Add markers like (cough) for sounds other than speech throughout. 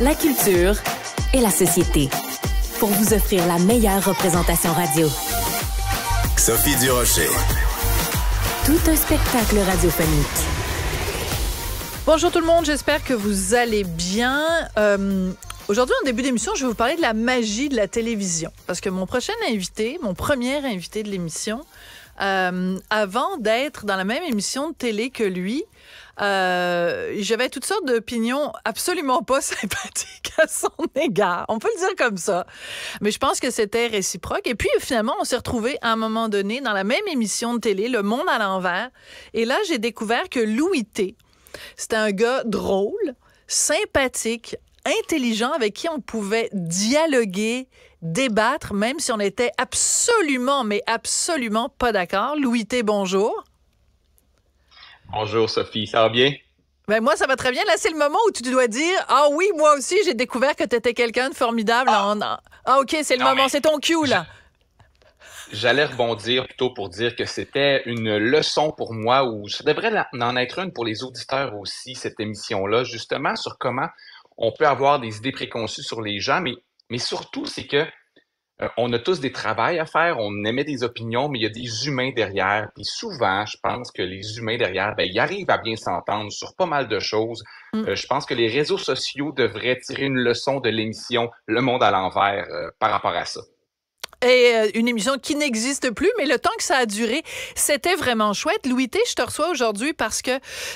la culture et la société pour vous offrir la meilleure représentation radio. Sophie Durocher. Tout un spectacle radiophonique. Bonjour tout le monde, j'espère que vous allez bien. Euh, aujourd'hui, en début d'émission, je vais vous parler de la magie de la télévision. Parce que mon prochain invité, mon premier invité de l'émission, euh, avant d'être dans la même émission de télé que lui, euh, j'avais toutes sortes d'opinions absolument pas (laughs) sympathiques à son égard. On peut le dire comme ça. Mais je pense que c'était réciproque. Et puis finalement, on s'est retrouvé à un moment donné dans la même émission de télé, Le Monde à l'envers. Et là, j'ai découvert que Louis T, c'était un gars drôle, sympathique, Intelligent avec qui on pouvait dialoguer, débattre, même si on était absolument, mais absolument pas d'accord. Louis T, bonjour. Bonjour Sophie, ça va bien? Ben moi, ça va très bien. Là, c'est le moment où tu dois dire Ah oui, moi aussi, j'ai découvert que tu étais quelqu'un de formidable. Ah, ah OK, c'est le moment, c'est ton cue, là. J'allais rebondir plutôt pour dire que c'était une leçon pour moi, ou ça devrait en être une pour les auditeurs aussi, cette émission-là, justement, sur comment on peut avoir des idées préconçues sur les gens, mais, surtout, c'est que euh, on a tous des travails à faire, on émet des opinions, mais il y a des humains derrière. Et souvent, je pense que les humains derrière, ben, ils arrivent à bien s'entendre sur pas mal de choses. Mm. Euh, je pense que les réseaux sociaux devraient tirer une leçon de l'émission Le Monde à l'envers euh, par rapport à ça et euh, une émission qui n'existe plus, mais le temps que ça a duré, c'était vraiment chouette. Louis T, je te reçois aujourd'hui parce que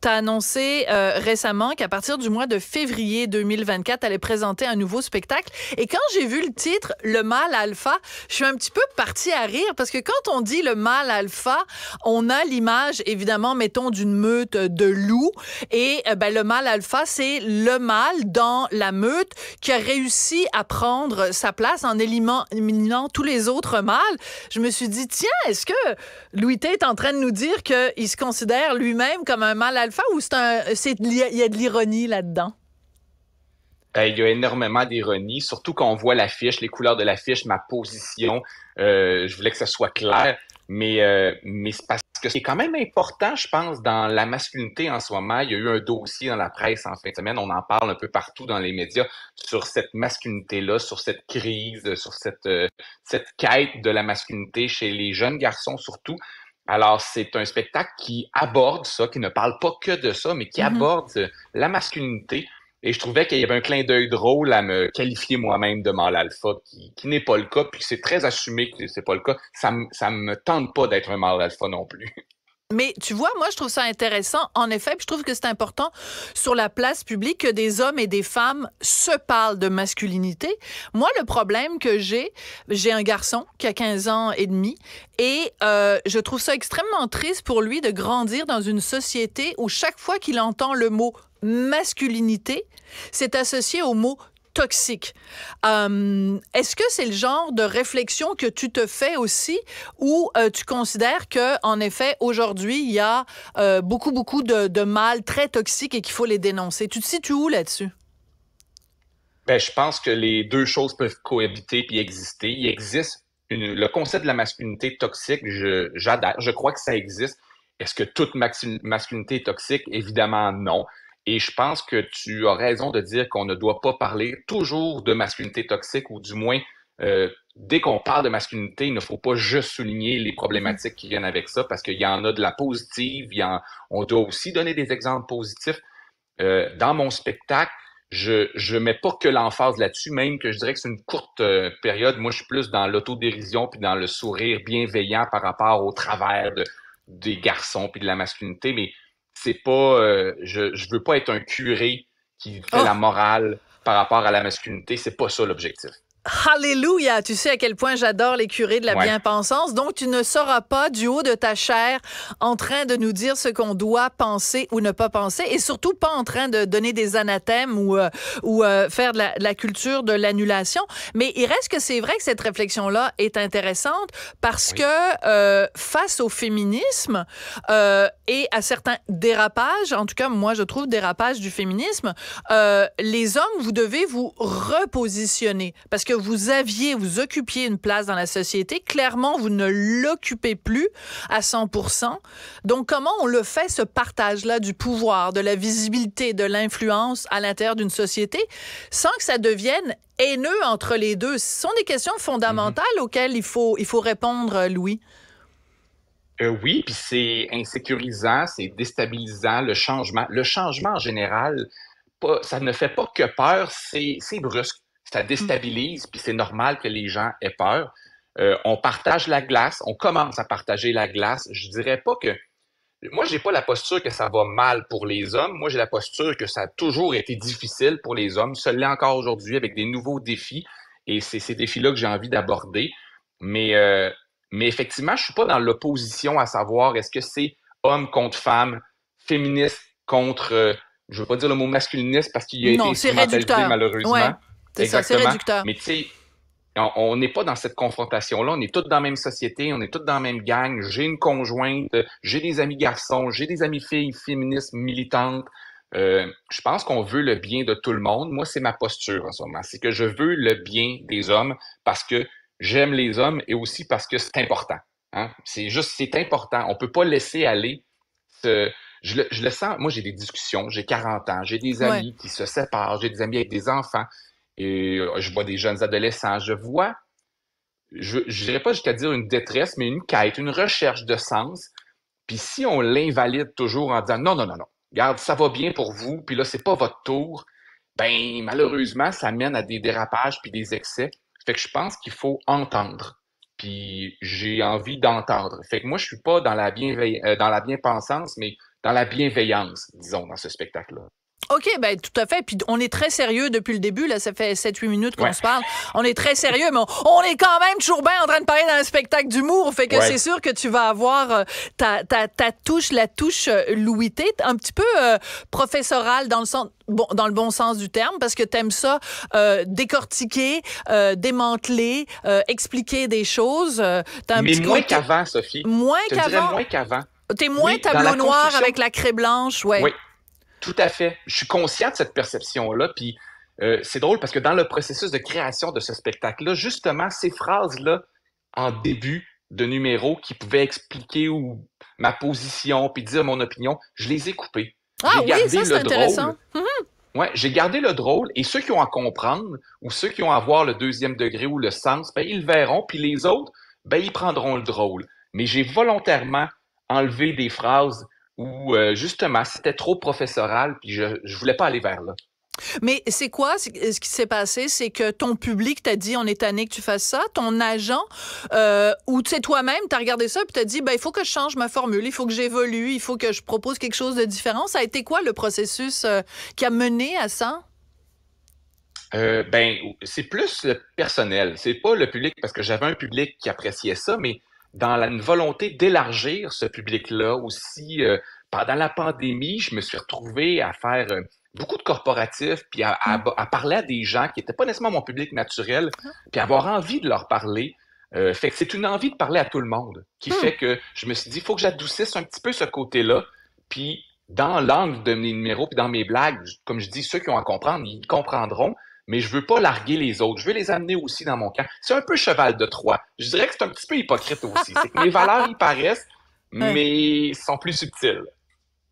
tu as annoncé euh, récemment qu'à partir du mois de février 2024, tu allais présenter un nouveau spectacle. Et quand j'ai vu le titre, Le mal alpha, je suis un petit peu partie à rire parce que quand on dit le mal alpha, on a l'image, évidemment, mettons, d'une meute de loups. Et euh, ben, le mal alpha, c'est le mâle dans la meute qui a réussi à prendre sa place en éliminant tous les les autres mâles, je me suis dit, tiens, est-ce que Louis T est en train de nous dire qu'il se considère lui-même comme un mâle alpha ou c'est il y a de l'ironie là-dedans? Euh, il y a énormément d'ironie, surtout quand on voit l'affiche, les couleurs de l'affiche, ma position. Euh, je voulais que ça soit clair, mais, euh, mais c'est que c'est quand même important, je pense, dans la masculinité en ce moment. Il y a eu un dossier dans la presse en fin de semaine, on en parle un peu partout dans les médias sur cette masculinité-là, sur cette crise, sur cette, euh, cette quête de la masculinité chez les jeunes garçons surtout. Alors, c'est un spectacle qui aborde ça, qui ne parle pas que de ça, mais qui mm-hmm. aborde la masculinité et je trouvais qu'il y avait un clin d'œil drôle à me qualifier moi-même de mâle alpha, qui, n'est pas le cas, puis c'est très assumé que c'est pas le cas. Ça, ça me tente pas d'être un mâle alpha non plus. (laughs) Mais tu vois, moi, je trouve ça intéressant, en effet, je trouve que c'est important sur la place publique que des hommes et des femmes se parlent de masculinité. Moi, le problème que j'ai, j'ai un garçon qui a 15 ans et demi, et euh, je trouve ça extrêmement triste pour lui de grandir dans une société où chaque fois qu'il entend le mot masculinité, c'est associé au mot toxique. Hum, est-ce que c'est le genre de réflexion que tu te fais aussi ou euh, tu considères que en effet aujourd'hui il y a euh, beaucoup beaucoup de, de mal très toxiques et qu'il faut les dénoncer Tu te situes où là-dessus ben, je pense que les deux choses peuvent cohabiter puis exister. Il existe le concept de la masculinité toxique, je, je crois que ça existe. Est-ce que toute masculinité est toxique? Évidemment, non. Et je pense que tu as raison de dire qu'on ne doit pas parler toujours de masculinité toxique ou du moins euh, dès qu'on parle de masculinité, il ne faut pas juste souligner les problématiques qui viennent avec ça, parce qu'il y en a de la positive, il on doit aussi donner des exemples positifs. Euh, dans mon spectacle, je ne mets pas que l'emphase là-dessus, même que je dirais que c'est une courte euh, période. Moi, je suis plus dans l'autodérision puis dans le sourire bienveillant par rapport au travers des garçons puis de la masculinité, mais c'est pas euh, je, je veux pas être un curé qui fait oh! la morale par rapport à la masculinité, c'est pas ça l'objectif. Hallelujah! Tu sais à quel point j'adore les curés de la bien-pensance. Donc, tu ne seras pas du haut de ta chair en train de nous dire ce qu'on doit penser ou ne pas penser et surtout pas en train de donner des anathèmes ou, euh, euh, faire de la, culture de l'annulation. Mais il reste que c'est vrai que cette réflexion-là est intéressante parce que euh, face au féminisme et à certains dérapages, en tout cas, moi, je trouve dérapage du féminisme, les hommes, vous devez vous repositionner parce que que vous aviez, vous occupiez une place dans la société. Clairement, vous ne l'occupez plus à 100%. Donc, comment on le fait, ce partage-là du pouvoir, de la visibilité, de l'influence à l'intérieur d'une société, sans que ça devienne haineux entre les deux? Ce sont des questions fondamentales mm-hmm. auxquelles il faut, il faut répondre, euh, Louis. Euh, oui, puis c'est insécurisant, c'est déstabilisant, le changement. Le changement en général, ça ne fait pas que peur, c'est brusque ça hmm. déstabilise, puis c'est normal que les gens aient peur. Euh, on partage la glace, on commence à partager la glace. Je dirais pas que moi j'ai pas la posture que ça va mal pour les hommes. Moi j'ai la posture que ça a toujours été difficile pour les hommes. Ça l'est encore aujourd'hui avec des nouveaux défis et c'est ces défis-là que j'ai envie d'aborder. Mais euh, mais effectivement, je suis pas dans l'opposition à savoir est-ce que c'est homme contre femme, féministe contre Je euh, je veux pas dire le mot masculiniste parce qu'il y a non, été malheureusement. C'est ça, c'est réducteur. Mais tu sais, on n'est pas dans cette confrontation-là. On est tous dans la même société, on est tous dans la même gang. J'ai une conjointe, j'ai des amis garçons, j'ai des amis filles féministes, militantes. Euh, je pense qu'on veut le bien de tout le monde. Moi, c'est ma posture en ce moment. C'est que je veux le bien des hommes parce que j'aime les hommes et aussi parce que c'est important. Hein. C'est juste, c'est important. On ne peut pas laisser aller ce, je le, sens, moi j'ai des discussions, j'ai 40 ans, j'ai des amis qui se séparent, j'ai des amis avec des enfants. Et euh, je vois des jeunes adolescents, je vois, je ne dirais pas jusqu'à dire une détresse, mais une quête, une recherche de sens. Puis si on l'invalide toujours en disant non, non, non, non, regarde, ça va bien pour vous, puis là, ce n'est pas votre tour, ben malheureusement, ça mène à des dérapages puis des excès. Fait que je pense qu'il faut entendre. Puis j'ai envie d'entendre. Fait que moi, je ne suis pas dans la, bien euh, dans la bien-pensance, mais dans la bienveillance, disons, dans ce spectacle-là. OK, ben tout à fait. Puis on est très sérieux depuis le début. Là, ça fait 7-8 minutes qu'on se parle. On est très sérieux, mais on, est quand même toujours bien en train de parler d'un spectacle d'humour. Fait que c'est sûr que tu vas avoir euh, ta, ta, ta, touche, la touche louitée, euh, Louis un petit peu euh, professorale dans le sens Bon, dans le bon sens du terme, parce que t'aimes ça décortiquer, démanteler, expliquer des choses. Un Mais moins qu'avant, Sophie. Moins qu'avant. Moins qu'avant. T'es moins tableau noir avec la craie blanche, ouais. Oui. Tout à fait. Je suis conscient de cette perception-là. Puis euh, c'est drôle parce que dans le processus de création de ce spectacle-là, justement, ces phrases-là, en début de numéro, qui pouvaient expliquer ma position puis dire mon opinion, je les ai coupées. Ah oui, ça c'est intéressant. Hum, hum. Ouais, j'ai gardé le drôle et ceux qui ont à comprendre ou ceux qui ont à voir le deuxième degré ou le sens, ben, ils verront, puis les autres, ben, ils prendront le drôle. Mais j'ai volontairement enlevé des phrases où euh, justement c'était trop professoral, puis je ne voulais pas aller vers là. Mais c'est quoi euh, ce qui s'est passé? C'est que ton public t'a dit on est tanné que tu fasses ça, ton agent, euh, ou c'est toi-même, t'as regardé ça puis t'as dit ben, il faut que je change ma formule, il faut que j'évolue, il faut que je propose quelque chose de différent. Ça a été quoi le processus qui a mené à ça? ben, c'est plus le personnel. C'est pas le public, parce que j'avais un public qui appréciait ça, mais dans la, une volonté d'élargir ce public-là aussi. Euh, pendant la pandémie, je me suis retrouvé à faire euh, beaucoup de corporatifs, puis mmh. à, parler à des gens qui n'étaient pas nécessairement mon public naturel, ah. puis avoir envie de leur parler. Euh, fait que c'est une envie de parler à tout le monde qui mmh. fait que je me suis dit, il faut que j'adoucisse un petit peu ce côté-là. Puis dans l'angle de mes numéros, puis dans mes blagues, comme je dis, ceux qui ont à comprendre, ils comprendront mais je veux pas larguer les autres. Je veux les amener aussi dans mon camp. C'est un peu cheval de Troie. Je dirais que c'est un petit peu hypocrite aussi. C'est que mes valeurs y paraissent, mais sont plus subtiles.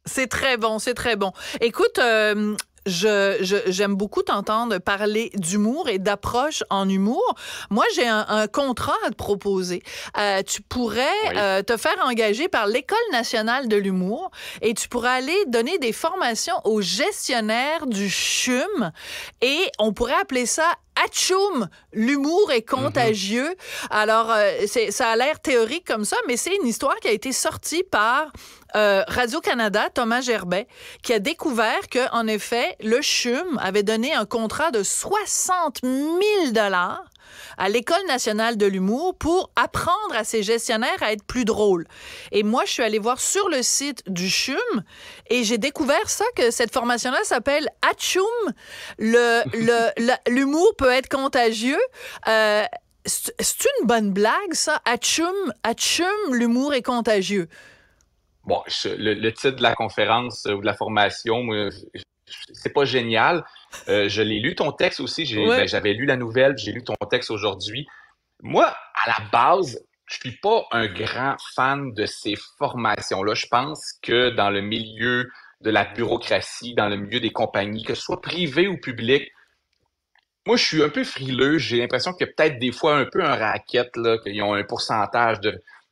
C'est très bon, c'est très bon. Écoute, euh, j'aime beaucoup t'entendre parler d'humour et d'approche en humour. Moi, j'ai un, contrat à te proposer. Euh, tu pourrais euh, te faire engager par l'École nationale de l'humour et tu pourrais aller donner des formations aux gestionnaires du CHUM et on pourrait appeler ça Atchoum, l'humour est contagieux. Mhm. Alors, euh, c'est, ça a l'air théorique comme ça, mais c'est une histoire qui a été sortie par euh, Radio-Canada, Thomas Gerbet, qui a découvert que, en effet, le CHUM avait donné un contrat de 60 000 dollars à l'École nationale de l'humour pour apprendre à ses gestionnaires à être plus drôles. Et moi, je suis allée voir sur le site du CHUM et j'ai découvert ça, que cette formation-là s'appelle Achum. (laughs) L'humour le, peut être contagieux. Euh, c'est une bonne blague, ça? Atchum l'humour est contagieux. Bon, le, le, titre de la conférence ou de la formation, c'est pas génial, euh, je l'ai lu ton texte aussi. Ben, j'avais lu la nouvelle, j'ai lu ton texte aujourd'hui. Moi, à la base, je suis pas un grand fan de ces formations-là. Je pense que dans le milieu de la bureaucratie, dans le milieu des compagnies, que ce soit privé ou public, moi, je suis un peu frileux. J'ai l'impression qu'il y a peut-être des fois un peu un racket, qu'ils ont un pourcentage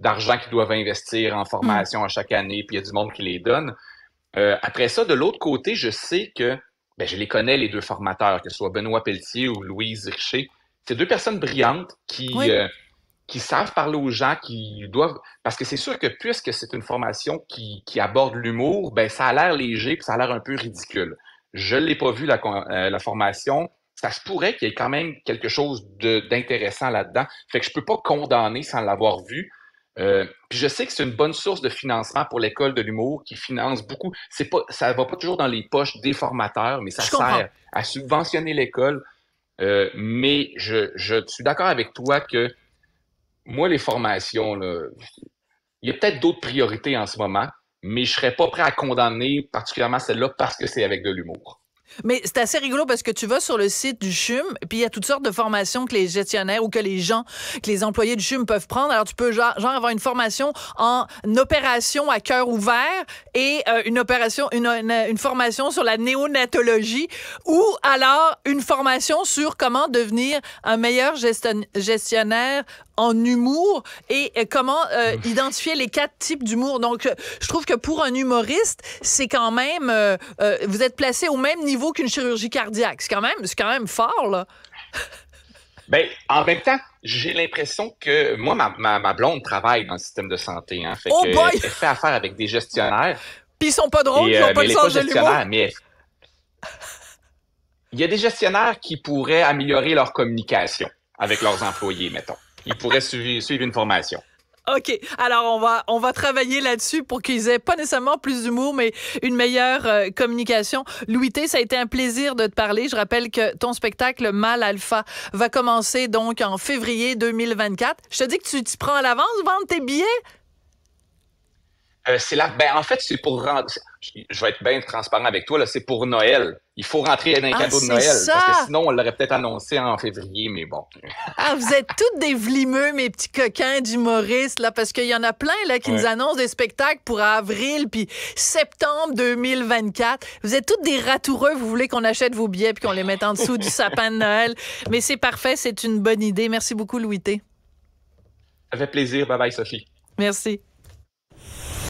d'argent qu'ils doivent investir en formation à chaque année, puis il y a du monde qui les donne. Euh, après ça, de l'autre côté, je sais que ben, je les connais, les deux formateurs, que ce soit Benoît Pelletier ou Louise Richer. C'est deux personnes brillantes qui, euh, qui savent parler aux gens, qui doivent. Parce que c'est sûr que puisque c'est une formation qui, aborde l'humour, ben ça a l'air léger ça a l'air un peu ridicule. Je ne l'ai pas vu, la, euh, la formation. Ça se pourrait qu'il y ait quand même quelque chose d'intéressant là-dedans. Fait que je ne peux pas condamner sans l'avoir vu. Euh, puis je sais que c'est une bonne source de financement pour l'école de l'humour qui finance beaucoup. C'est pas, ça va pas toujours dans les poches des formateurs, mais ça sert à subventionner l'école. Euh, mais je, je suis d'accord avec toi que moi, les formations, il y a peut-être d'autres priorités en ce moment, mais je serais pas prêt à condamner particulièrement celle-là parce que c'est avec de l'humour. Mais c'est assez rigolo parce que tu vas sur le site du CHUM, puis il y a toutes sortes de formations que les gestionnaires ou que les gens, que les employés du CHUM peuvent prendre. Alors, tu peux genre, avoir une formation en opération à cœur ouvert et euh, une opération, formation sur la néonatologie ou alors une formation sur comment devenir un meilleur gestionnaire en humour et euh, comment euh, identifier les quatre types d'humour. Donc, euh, je trouve que pour un humoriste, c'est quand même, vous êtes placé au même niveau qu'une chirurgie cardiaque. C'est quand même, c'est quand même fort là. (laughs) Ben, en même temps, j'ai l'impression que moi, ma, ma, blonde travaille dans le système de santé. en hein. fait oh boy! Elle fait affaire avec des gestionnaires. (laughs) Puis ils sont pas drôles, ils ont pas le sens de l'humour. Mais... (laughs) Il y a des gestionnaires qui pourraient améliorer leur communication avec leurs employés, mettons ils pourraient suivre, suivre une formation. OK. Alors, on va, on va travailler là-dessus pour qu'ils aient pas nécessairement plus d'humour, mais une meilleure euh, communication. Louis T, ça a été un plaisir de te parler. Je rappelle que ton spectacle Mal Alpha va commencer donc en février 2024. Je te dis que tu t'y prends à l'avance, vendre tes billets? Euh, c'est là. Ben, en fait, c'est pour Je vais être bien transparent avec toi, là. C'est pour Noël. Il faut rentrer dans un ah, cadeau de Noël. Parce que sinon, on l'aurait peut-être annoncé en février, mais bon. (laughs) Ah, vous êtes toutes des vlimeux, mes petits coquins d'humoristes, là, parce qu'il y en a plein, là, qui nous annoncent des spectacles pour avril puis septembre 2024. Vous êtes toutes des ratoureux. Vous voulez qu'on achète vos billets puis qu'on les mette en dessous du sapin de Noël. Mais c'est parfait. C'est une bonne idée. Merci beaucoup, Louis T. plaisir. Bye bye, Sophie. Merci.